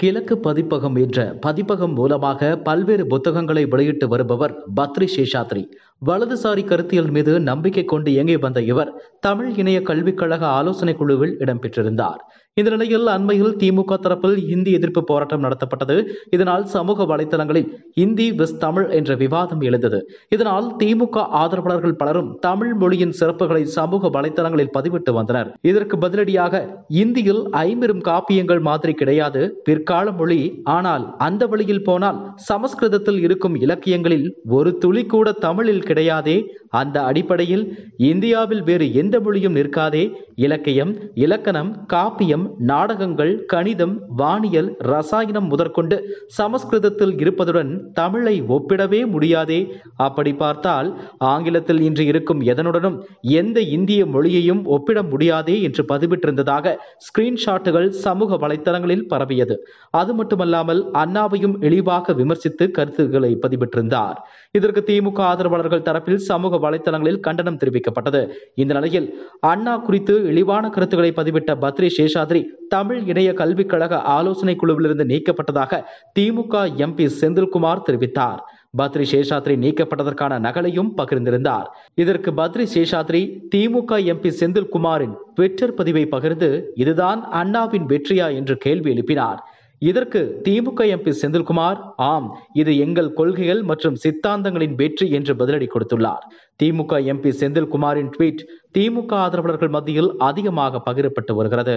கிழக்கு பதிப்பகம் என்ற பதிப்பகம் மூலமாக பல்வேறு புத்தகங்களை வெளியிட்டு வருபவர் பத்ரி சேஷாத்ரி வலதுசாரி கருத்தியல் மீது நம்பிக்கை கொண்டு இயங்கி வந்த இவர் தமிழ் இணைய கல்விக்கழக ஆலோசனை குழுவில் இடம்பெற்றிருந்தார் இந்த நிலையில் அண்மையில் திமுக தரப்பில் இந்தி எதிர்ப்பு போராட்டம் நடத்தப்பட்டது இதனால் சமூக வலைதளங்களில் இந்தி விஸ் தமிழ் என்ற விவாதம் எழுந்தது இதனால் திமுக ஆதரவாளர்கள் பலரும் தமிழ் மொழியின் சிறப்புகளை சமூக வலைதளங்களில் பதிவிட்டு வந்தனர் இதற்கு பதிலடியாக இந்தியில் ஐம்பெரும் காப்பியங்கள் மாதிரி கிடையாது பிற்கால மொழி ஆனால் அந்த வழியில் போனால் சமஸ்கிருதத்தில் இருக்கும் இலக்கியங்களில் ஒரு துளி கூட தமிழில் கிடையாதே அந்த அடிப்படையில் இந்தியாவில் வேறு எந்த மொழியும் நிற்காதே இலக்கியம் இலக்கணம் காப்பியம் ஓவியம் நாடகங்கள் கணிதம் வானியல் ரசாயனம் முதற்கொண்டு சமஸ்கிருதத்தில் இருப்பதுடன் தமிழை ஒப்பிடவே முடியாதே அப்படி பார்த்தால் ஆங்கிலத்தில் இன்று இருக்கும் எதனுடனும் எந்த இந்திய மொழியையும் ஒப்பிட முடியாதே என்று பதிவிட்டிருந்ததாக ஸ்கிரீன்ஷாட்டுகள் சமூக வலைத்தளங்களில் பரவியது அது மட்டுமல்லாமல் அண்ணாவையும் இழிவாக விமர்சித்து கருத்துக்களை பதிவிட்டிருந்தார் இதற்கு திமுக ஆதரவாளர்கள் தரப்பில் சமூக வலைத்தளங்களில் கண்டனம் தெரிவிக்கப்பட்டது இந்த நிலையில் அண்ணா குறித்து இழிவான கருத்துக்களை பதிவிட்ட பத்ரி சேஷாத் மாதிரி தமிழ் இணைய கல்விக் கழக ஆலோசனை குழுவிலிருந்து நீக்கப்பட்டதாக திமுக எம்பி செந்தில்குமார் தெரிவித்தார் பத்ரி சேஷாத்ரி நீக்கப்பட்டதற்கான நகலையும் பகிர்ந்திருந்தார் இதற்கு பத்ரி சேஷாத்ரி திமுக எம்பி செந்தில்குமாரின் ட்விட்டர் பதிவை பகிர்ந்து இதுதான் அண்ணாவின் வெற்றியா என்று கேள்வி எழுப்பினார் இதற்கு திமுக எம்பி செந்தில்குமார் ஆம் இது எங்கள் கொள்கைகள் மற்றும் சித்தாந்தங்களின் வெற்றி என்று பதிலடி கொடுத்துள்ளார் திமுக எம்பி செந்தில்குமாரின் ட்வீட் திமுக ஆதரவாளர்கள் மத்தியில் அதிகமாக பகிரப்பட்டு வருகிறது